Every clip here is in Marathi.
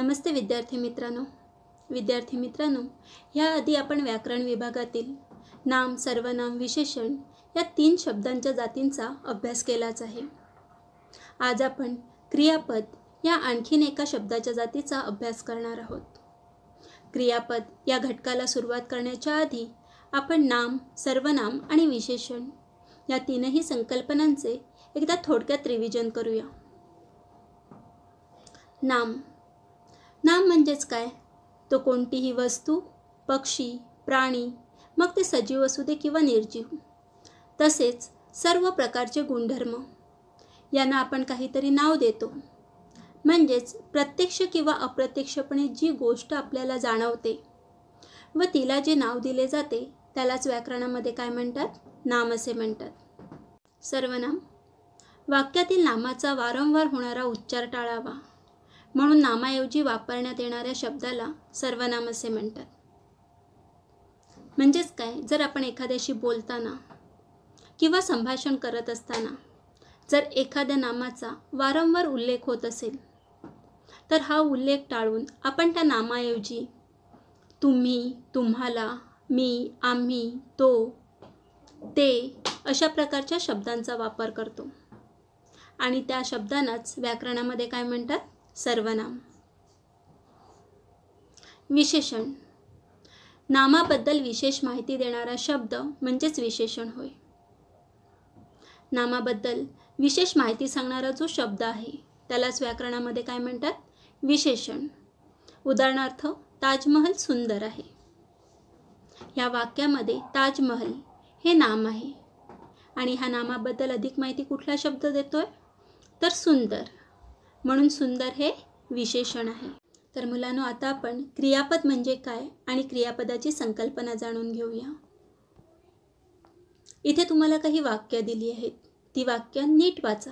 नमस्ते विद्यार्थी मित्रांनो विद्यार्थी मित्रांनो ह्याआधी आपण व्याकरण विभागातील नाम सर्वनाम विशेषण या तीन शब्दांच्या जातींचा अभ्यास केलाच आहे आज आपण क्रियापद या आणखीन एका शब्दाच्या जातीचा अभ्यास करणार आहोत क्रियापद या घटकाला सुरुवात करण्याच्या आधी आपण नाम सर्वनाम आणि विशेषण या तीनही संकल्पनांचे एकदा थोडक्यात रिव्हिजन करूया नाम नाम म्हणजेच काय तो कोणतीही वस्तू पक्षी प्राणी मग ते सजीव असू दे किंवा निर्जीव तसेच सर्व प्रकारचे गुणधर्म यांना आपण काहीतरी नाव देतो म्हणजेच प्रत्यक्ष किंवा अप्रत्यक्षपणे जी गोष्ट आपल्याला जाणवते व तिला जे नाव दिले जाते त्यालाच व्याकरणामध्ये काय म्हणतात नाम असे म्हणतात सर्वनाम वाक्यातील नामाचा वारंवार होणारा उच्चार टाळावा म्हणून नामाऐवजी वापरण्यात येणाऱ्या शब्दाला सर्वनाम असे म्हणतात म्हणजेच काय जर आपण एखाद्याशी बोलताना किंवा संभाषण करत असताना जर एखाद्या नामाचा वारंवार उल्लेख होत असेल तर हा उल्लेख टाळून आपण त्या नामाऐवजी तुम्ही तुम्हाला मी आम्ही तो ते अशा प्रकारच्या शब्दांचा वापर करतो आणि त्या शब्दांनाच व्याकरणामध्ये काय म्हणतात सर्वनाम विशेषण नामाबद्दल विशेष माहिती देणारा शब्द म्हणजेच विशेषण होय नामाबद्दल विशेष माहिती सांगणारा जो शब्द आहे त्यालाच व्याकरणामध्ये काय म्हणतात विशेषण उदाहरणार्थ ताजमहल सुंदर आहे या वाक्यामध्ये ताजमहल हे नाम आहे आणि ह्या नामाबद्दल अधिक माहिती कुठला शब्द देतोय तर सुंदर म्हणून सुंदर हे विशेषण आहे तर मुलांनो आता आपण क्रियापद म्हणजे काय आणि क्रियापदाची संकल्पना जाणून घेऊया इथे तुम्हाला काही वाक्य दिली आहेत ती वाक्य नीट वाचा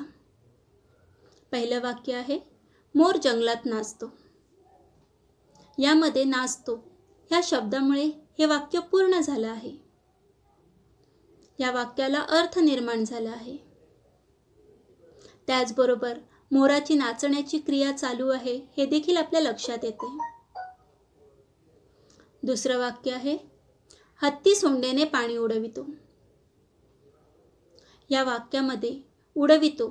पहिलं वाक्य आहे मोर जंगलात नाचतो यामध्ये नाचतो ह्या शब्दामुळे हे वाक्य पूर्ण झालं आहे या वाक्याला अर्थ निर्माण झाला आहे त्याचबरोबर मोराची नाचण्याची क्रिया चालू आहे हे देखील आपल्या लक्षात येते दुसरं वाक्य आहे हत्ती सोंडेने पाणी उडवितो या वाक्यामध्ये उडवितो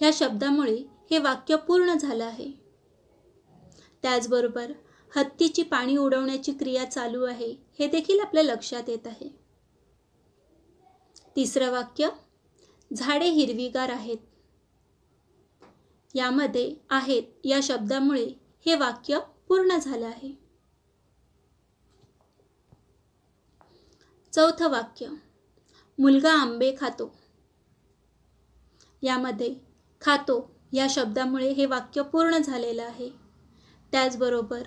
ह्या शब्दामुळे हे वाक्य पूर्ण झालं आहे त्याचबरोबर हत्तीची पाणी उडवण्याची क्रिया चालू आहे हे देखील आपल्या लक्षात येत आहे तिसरं वाक्य झाडे हिरवीगार आहेत यामध्ये आहेत या शब्दामुळे हे वाक्य पूर्ण झालं आहे चौथं वाक्य मुलगा आंबे खातो यामध्ये खातो या शब्दामुळे हे वाक्य पूर्ण झालेलं आहे त्याचबरोबर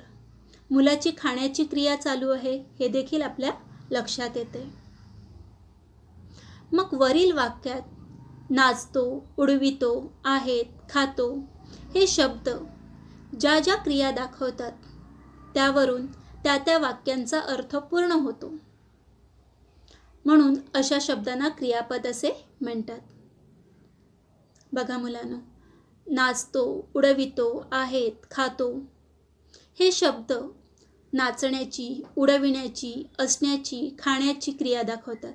मुलाची खाण्याची क्रिया चालू आहे हे देखील आपल्या लक्षात येते मग वरील वाक्यात नाचतो उडवितो आहेत खातो हे शब्द ज्या ज्या क्रिया दाखवतात त्यावरून त्या त्या वाक्यांचा अर्थ पूर्ण होतो म्हणून अशा शब्दांना क्रियापद असे म्हणतात बघा मुलांना नाचतो उडवितो आहेत खातो हे शब्द नाचण्याची उडविण्याची असण्याची खाण्याची क्रिया दाखवतात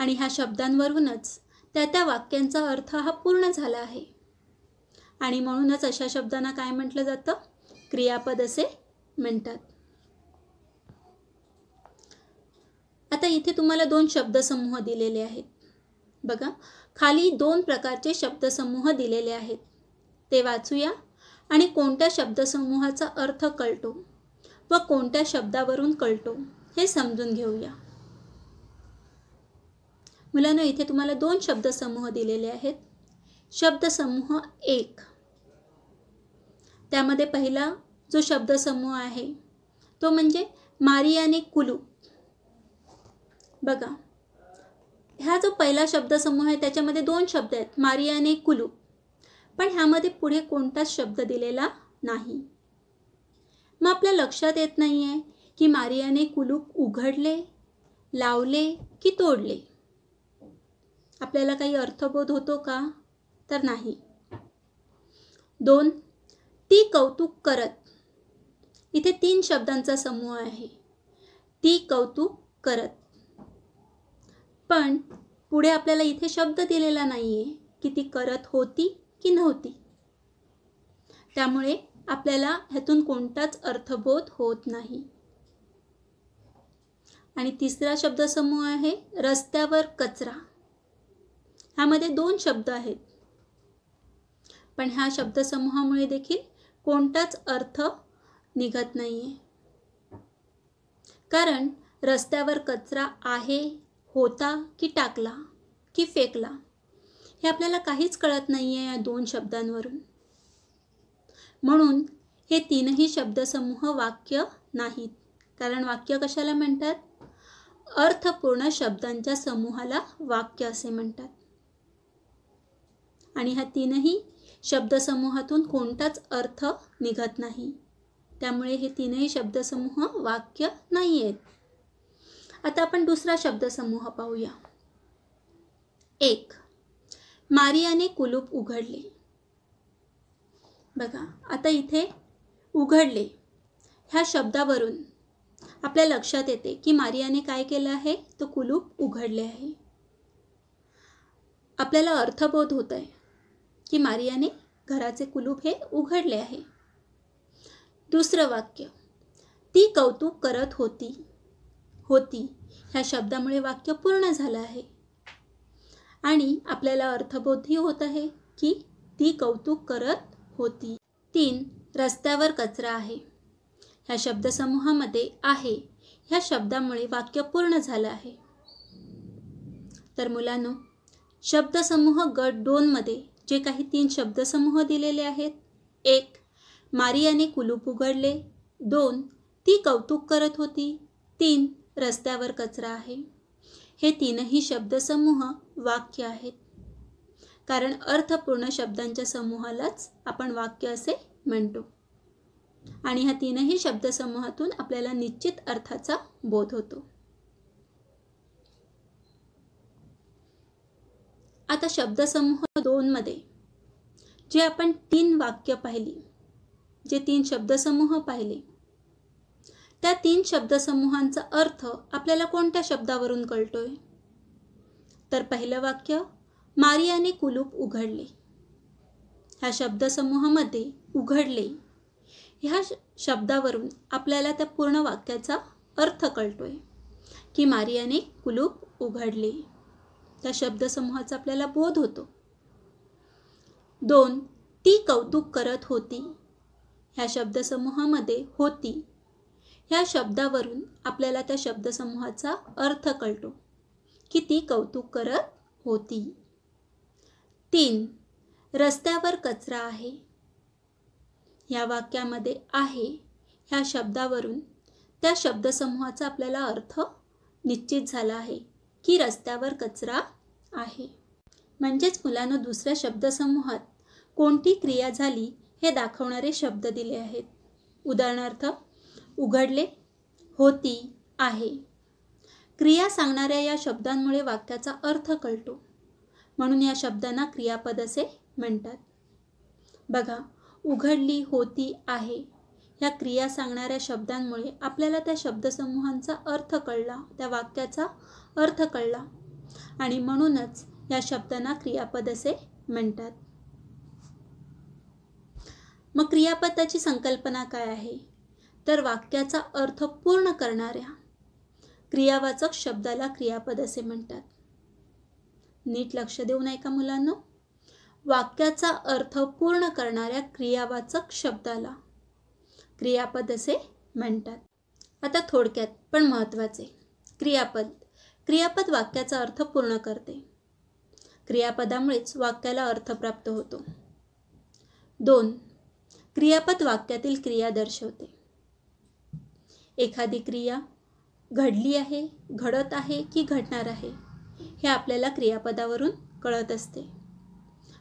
आणि ह्या शब्दांवरूनच त्या त्या वाक्यांचा अर्थ हा पूर्ण झाला आहे आणि म्हणूनच अशा शब्दांना काय म्हटलं जातं क्रियापद असे म्हणतात आता इथे तुम्हाला दोन शब्दसमूह दिलेले आहेत बघा खाली दोन प्रकारचे शब्दसमूह दिलेले आहेत ते वाचूया आणि कोणत्या शब्दसमूहाचा अर्थ कळतो व कोणत्या शब्दावरून कळतो हे समजून घेऊया मुलांना इथे तुम्हाला दोन शब्दसमूह दिलेले आहेत शब्दसमूह एक त्यामध्ये पहिला जो शब्दसमूह आहे तो म्हणजे मारियाने कुलू बघा हा जो पहिला शब्दसमूह आहे त्याच्यामध्ये दोन शब्द आहेत मारियाने कुलू पण ह्यामध्ये पुढे कोणताच शब्द दिलेला नाही मग आपल्या लक्षात येत नाही आहे की मारियाने कुलूप उघडले लावले की तोडले आपल्याला काही अर्थबोध होतो का तर नाही दोन ती कौतुक करत इथे तीन शब्दांचा समूह आहे ती कौतुक करत पण पुढे आपल्याला इथे शब्द दिलेला नाही आहे की ती करत होती की नव्हती त्यामुळे आपल्याला ह्यातून कोणताच अर्थबोध होत नाही आणि तिसरा शब्दसमूह आहे रस्त्यावर कचरा ह्यामध्ये दोन शब्द आहेत पण ह्या शब्दसमूहामुळे देखील कोणताच अर्थ निघत नाही आहे कारण रस्त्यावर कचरा आहे होता की टाकला की फेकला हे आपल्याला काहीच कळत नाही आहे या दोन शब्दांवरून म्हणून हे तीनही शब्दसमूह वाक्य नाहीत कारण वाक्य कशाला म्हणतात अर्थपूर्ण शब्दांच्या समूहाला वाक्य असे म्हणतात आणि ह्या तीनही शब्दसमूहातून कोणताच अर्थ निघत नाही त्यामुळे हे तीनही शब्दसमूह वाक्य नाही आहेत आता आपण दुसरा शब्दसमूह पाहूया एक मारियाने कुलूप उघडले बघा आता इथे उघडले ह्या शब्दावरून आपल्या लक्षात येते की मारियाने काय केलं आहे तो कुलूप उघडले आहे आपल्याला अर्थबोध होत आहे की मारियाने घराचे कुलूप हे उघडले आहे दुसरं वाक्य ती कौतुक करत होती होती ह्या शब्दामुळे वाक्य पूर्ण झालं आहे आणि आपल्याला अर्थबोधही होत आहे की ती कौतुक करत होती तीन रस्त्यावर कचरा आहे ह्या शब्दसमूहामध्ये आहे ह्या शब्दामुळे वाक्य पूर्ण झालं आहे तर मुलांनो शब्दसमूह गट दोनमध्ये जे काही तीन शब्दसमूह दिलेले आहेत एक मारियाने कुलूप उघडले दोन ती कौतुक करत होती तीन रस्त्यावर कचरा आहे हे तीनही शब्दसमूह वाक्य आहेत कारण अर्थपूर्ण शब्दांच्या समूहालाच आपण वाक्य असे म्हणतो आणि ह्या तीनही शब्दसमूहातून आपल्याला निश्चित अर्थाचा बोध होतो आता शब्दसमूह दोनमध्ये जे आपण तीन वाक्य पाहिली जे तीन शब्दसमूह पाहिले त्या तीन शब्दसमूहांचा अर्थ आपल्याला कोणत्या शब्दावरून कळतोय तर पहिलं वाक्य मारियाने कुलूप उघडले ह्या शब्दसमूहामध्ये उघडले ह्या शब्दावरून आपल्याला त्या पूर्ण वाक्याचा अर्थ कळतोय की मारियाने कुलूप उघडले त्या शब्दसमूहाचा आपल्याला बोध होतो दोन ती कौतुक करत होती ह्या शब्दसमूहामध्ये होती ह्या शब्दावरून आपल्याला त्या शब्दसमूहाचा अर्थ कळतो की ती कौतुक करत होती तीन रस्त्यावर कचरा आहे या वाक्यामध्ये आहे ह्या शब्दावरून त्या शब्दसमूहाचा आपल्याला अर्थ निश्चित झाला आहे की रस्त्यावर कचरा आहे म्हणजेच मुलानं दुसऱ्या शब्दसमूहात कोणती क्रिया झाली हे दाखवणारे शब्द दिले आहेत उदाहरणार्थ उघडले होती आहे क्रिया सांगणाऱ्या या शब्दांमुळे वाक्याचा अर्थ कळतो म्हणून या शब्दांना क्रियापद असे म्हणतात बघा उघडली होती आहे या क्रिया सांगणाऱ्या शब्दांमुळे आपल्याला त्या शब्दसमूहांचा अर्थ कळला त्या वाक्याचा अर्थ कळला आणि म्हणूनच या शब्दांना क्रियापद असे म्हणतात मग क्रियापदाची संकल्पना काय आहे तर वाक्याचा अर्थ पूर्ण करणाऱ्या क्रियावाचक शब्दाला क्रियापद असे म्हणतात नीट लक्ष देऊ नये का मुलांना वाक्याचा अर्थ पूर्ण करणाऱ्या क्रियावाचक शब्दाला क्रियापद असे म्हणतात आता थोडक्यात पण महत्त्वाचे क्रियापद क्रियापद वाक्याचा अर्थ पूर्ण करते क्रियापदामुळेच वाक्याला अर्थ प्राप्त होतो दोन क्रियापद वाक्यातील क्रिया दर्शवते एखादी क्रिया घडली आहे घडत आहे की घडणार आहे हे आपल्याला क्रियापदावरून कळत असते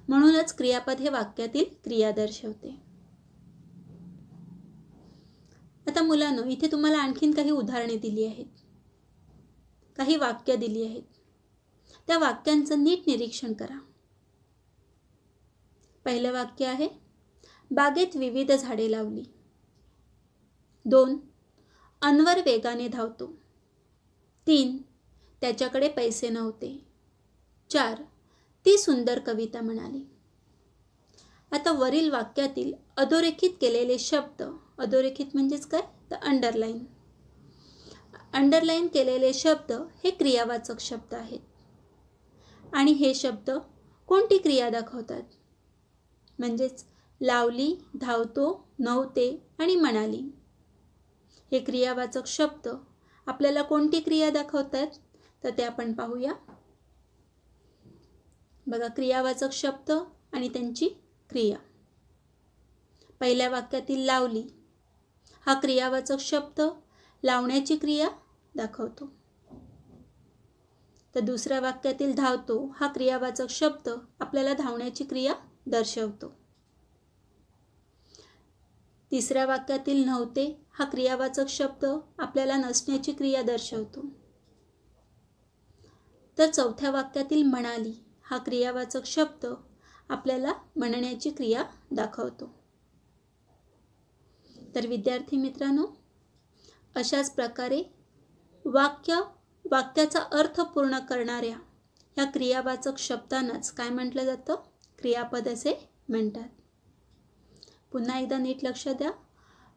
म्हणूनच क्रियापद हे वाक्यातील क्रिया दर्शवते आता मुलांनो इथे तुम्हाला आणखीन काही उदाहरणे दिली आहेत काही वाक्य दिली आहेत त्या वाक्यांचं नीट निरीक्षण करा पहिलं वाक्य आहे बागेत विविध झाडे लावली दोन अन्वर वेगाने धावतो तीन त्याच्याकडे पैसे नव्हते चार ती सुंदर कविता म्हणाली आता वरील वाक्यातील अधोरेखित केलेले शब्द अधोरेखित म्हणजेच काय तर अंडरलाईन अंडरलाईन केलेले शब्द हे क्रियावाचक शब्द आहेत आणि हे शब्द कोणती क्रिया दाखवतात म्हणजेच लावली धावतो नव्हते आणि म्हणाली हे क्रियावाचक शब्द आपल्याला कोणती क्रिया दाखवतात तर ते आपण पाहूया बघा क्रियावाचक शब्द आणि त्यांची क्रिया पहिल्या वाक्यातील लावली हा क्रियावाचक शब्द लावण्याची क्रिया दाखवतो तर दुसऱ्या वाक्यातील धावतो हा क्रियावाचक शब्द आपल्याला धावण्याची क्रिया दर्शवतो तिसऱ्या वाक्यातील नव्हते हा क्रियावाचक शब्द आपल्याला नसण्याची क्रिया दर्शवतो तर चौथ्या वाक्यातील म्हणाली हा क्रियावाचक शब्द आपल्याला म्हणण्याची क्रिया दाखवतो तर विद्यार्थी मित्रांनो अशाच प्रकारे वाक्य वाक्याचा अर्थ पूर्ण करणाऱ्या ह्या क्रियावाचक शब्दांनाच काय म्हटलं जातं क्रियापद असे म्हणतात पुन्हा एकदा नीट लक्ष द्या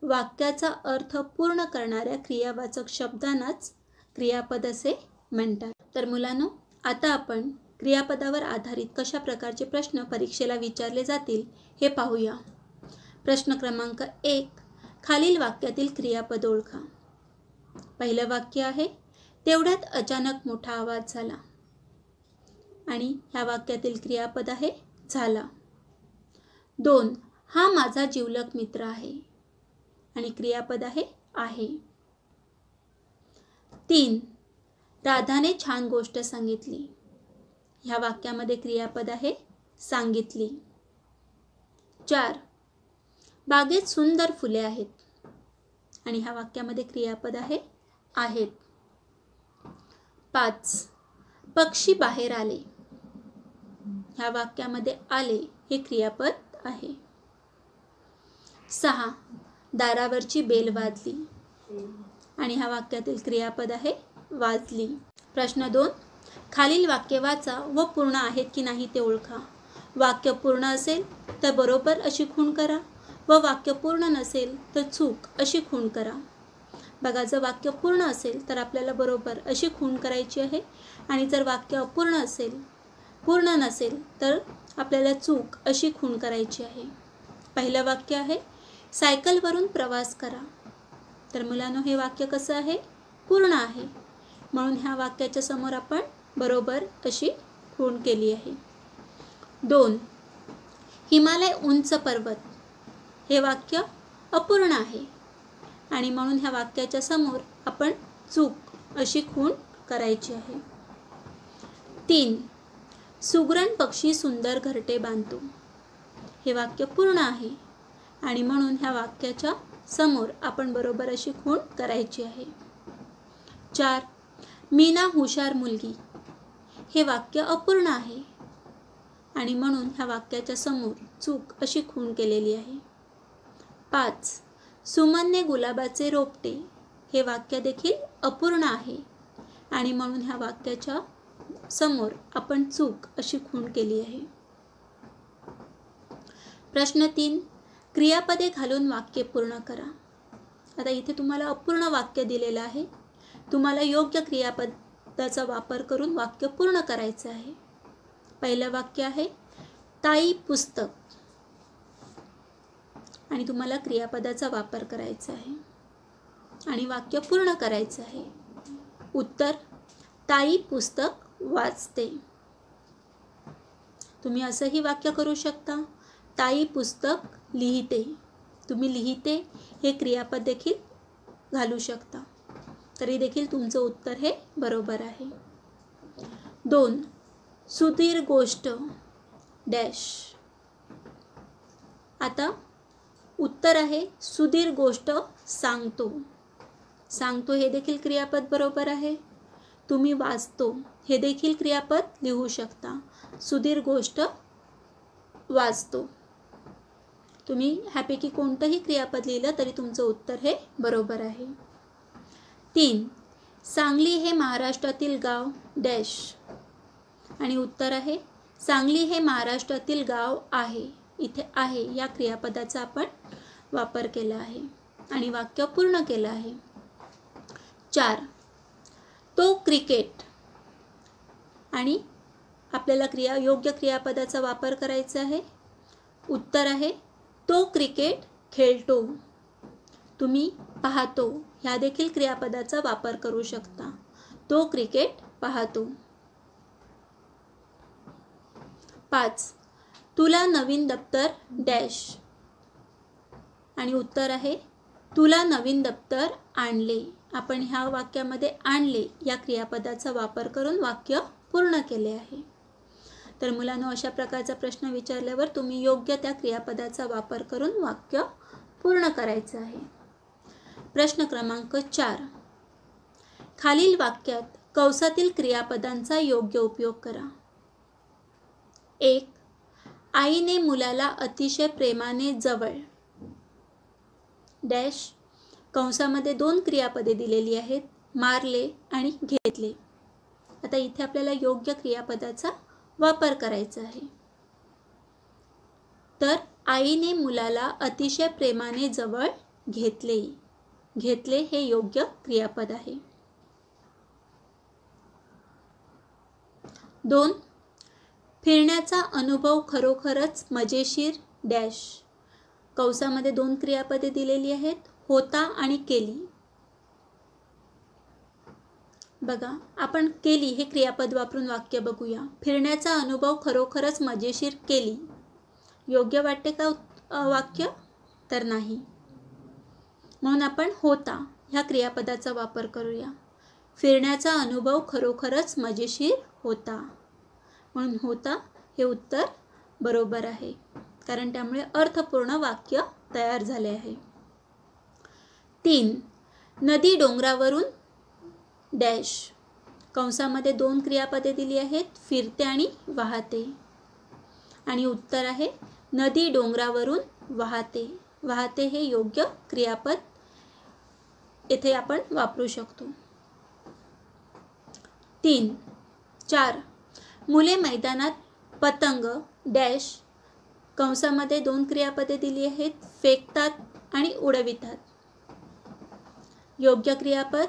वाक्याचा अर्थ पूर्ण करणाऱ्या क्रियावाचक शब्दांनाच क्रियापद असे म्हणतात तर मुलांनो आता आपण क्रियापदावर आधारित कशा प्रकारचे प्रश्न परीक्षेला विचारले जातील हे पाहूया प्रश्न क्रमांक एक खालील वाक्यातील क्रियापद ओळखा पहिलं वाक्य आहे तेवढ्यात अचानक मोठा आवाज झाला आणि ह्या वाक्यातील क्रियापद आहे झाला दोन हा माझा जिवलक मित्र आहे आणि क्रियापद आहे आहे तीन राधाने छान गोष्ट सांगितली ह्या वाक्यामध्ये क्रियापद आहे सांगितली चार बागेत सुंदर फुले आहेत आणि ह्या वाक्यामध्ये क्रियापद आहे आहेत पाच पक्षी बाहेर आले ह्या वाक्यामध्ये आले हे क्रियापद आहे सहा दारावरची बेल वाजली आणि ह्या वाक्यातील क्रियापद आहे वाजली प्रश्न दोन खालील वाक्य वाचा व पूर्ण आहेत की नाही ते ओळखा वाक्य पूर्ण असेल तर बरोबर अशी खूण करा व वाक्य पूर्ण नसेल तर चूक अशी खूण करा बघा जर वाक्य पूर्ण असेल तर आपल्याला बरोबर अशी खूण करायची आहे आणि जर वाक्य अपूर्ण असेल पूर्ण नसेल तर आपल्याला चूक अशी खूण करायची आहे पहिलं वाक्य आहे सायकलवरून प्रवास करा तर मुलांनो हे वाक्य कसं आहे पूर्ण आहे म्हणून ह्या वाक्याच्या समोर आपण बरोबर अशी खूण केली आहे दोन हिमालय उंच पर्वत हे वाक्य अपूर्ण आहे आणि म्हणून ह्या वाक्याच्या समोर आपण चूक अशी खूण करायची आहे तीन सुगरण पक्षी सुंदर घरटे बांधतो हे वाक्य पूर्ण आहे आणि म्हणून ह्या वाक्याच्या समोर आपण बरोबर अशी खूण करायची आहे चार मीना हुशार मुलगी हे वाक्य अपूर्ण आहे आणि म्हणून ह्या वाक्याच्या समोर चूक अशी खूण केलेली आहे पाच सुमनने गुलाबाचे रोपटे हे वाक्य देखील अपूर्ण आहे आणि म्हणून ह्या वाक्याच्या समोर आपण चूक अशी खूण केली आहे प्रश्न तीन क्रियापदे घालून वाक्य पूर्ण करा आता इथे तुम्हाला अपूर्ण वाक्य दिलेलं आहे तुम्हाला योग्य क्रियापदाचा वापर करून वाक्य पूर्ण करायचं आहे पहिलं वाक्य आहे ताई पुस्तक आणि तुम्हाला क्रियापदाचा वापर करायचा आहे आणि वाक्य पूर्ण करायचं आहे उत्तर ताई पुस्तक वाचते तुम्ही असंही वाक्य करू शकता ताई पुस्तक लिहिते तुम्ही लिहिते हे क्रियापद देखील घालू शकता तरी देखील तुमचं उत्तर हे बरोबर आहे दोन सुधीर गोष्ट डॅश आता उत्तर आहे सुधीर गोष्ट सांगतो सांगतो हे देखील क्रियापद बरोबर आहे तुम्ही वाचतो हे देखील क्रियापद लिहू शकता सुधीर गोष्ट वाचतो तुम्ही ह्यापैकी कोणतंही क्रियापद लिहिलं तरी तुमचं उत्तर हे बरोबर आहे तीन सांगली हे महाराष्ट्रातील गाव डॅश आणि उत्तर आहे सांगली हे महाराष्ट्रातील गाव आहे इथे आहे या क्रियापदाचा आपण वापर केला आहे आणि वाक्य पूर्ण केलं आहे चार तो क्रिकेट आणि आपल्याला क्रिया योग्य क्रियापदाचा वापर करायचा आहे उत्तर आहे तो क्रिकेट खेळतो तुम्ही पाहतो ह्या देखील क्रियापदाचा वापर करू शकता तो क्रिकेट पाहतो पाच तुला नवीन दप्तर डॅश आणि उत्तर आहे तुला नवीन दप्तर आणले आपण ह्या वाक्यामध्ये आणले या क्रियापदाचा वापर करून वाक्य पूर्ण केले आहे तर मुलांनो अशा प्रकारचा प्रश्न विचारल्यावर तुम्ही योग्य त्या क्रियापदाचा वापर करून वाक्य पूर्ण करायचं आहे प्रश्न क्रमांक चार खालील वाक्यात कवसातील क्रियापदांचा योग्य उपयोग करा एक आईने मुलाला अतिशय प्रेमाने जवळ डॅश कंसामध्ये दोन क्रियापदे दिलेली आहेत मारले आणि घेतले आता इथे आपल्याला योग्य क्रियापदाचा वापर करायचा आहे तर आईने मुलाला अतिशय प्रेमाने जवळ घेतले घेतले हे योग्य क्रियापद आहे दोन फिरण्याचा अनुभव खरोखरच मजेशीर डॅश कौसामध्ये दोन क्रियापदे दिलेली आहेत होता आणि केली बघा आपण केली हे क्रियापद वापरून वाक्य बघूया फिरण्याचा अनुभव खरोखरच मजेशीर केली योग्य वाटते का वाक्य तर नाही म्हणून आपण होता ह्या क्रियापदाचा वापर करूया फिरण्याचा अनुभव खरोखरच मजेशीर होता म्हणून होता हे उत्तर बरोबर आहे कारण त्यामुळे अर्थपूर्ण वाक्य तयार झाले आहे तीन नदी डोंगरावरून डॅश कंसामध्ये दोन क्रियापदे दिली आहेत फिरते आणि वाहते आणि उत्तर आहे नदी डोंगरावरून वाहते वाहते हे योग्य क्रियापद येथे आपण वापरू शकतो तीन चार मुले मैदानात पतंग डॅश कंसामध्ये दोन क्रियापदे दिली आहेत फेकतात आणि उडवितात योग्य क्रियापद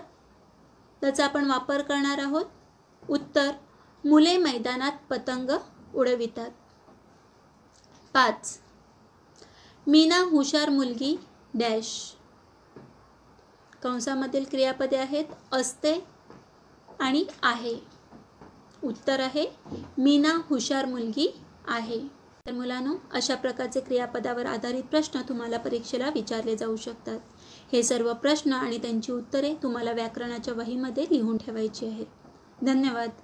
त्याचा आपण वापर करणार आहोत उत्तर मुले मैदानात पतंग उडवितात पाच मीना हुशार मुलगी डॅश कंसामधील क्रियापदे आहेत असते आणि आहे उत्तर आहे मीना हुशार मुलगी आहे तर मुलांनो अशा प्रकारचे क्रियापदावर आधारित प्रश्न तुम्हाला परीक्षेला विचारले जाऊ शकतात हे सर्व प्रश्न आणि त्यांची उत्तरे तुम्हाला व्याकरणाच्या वहीमध्ये लिहून ठेवायची आहेत धन्यवाद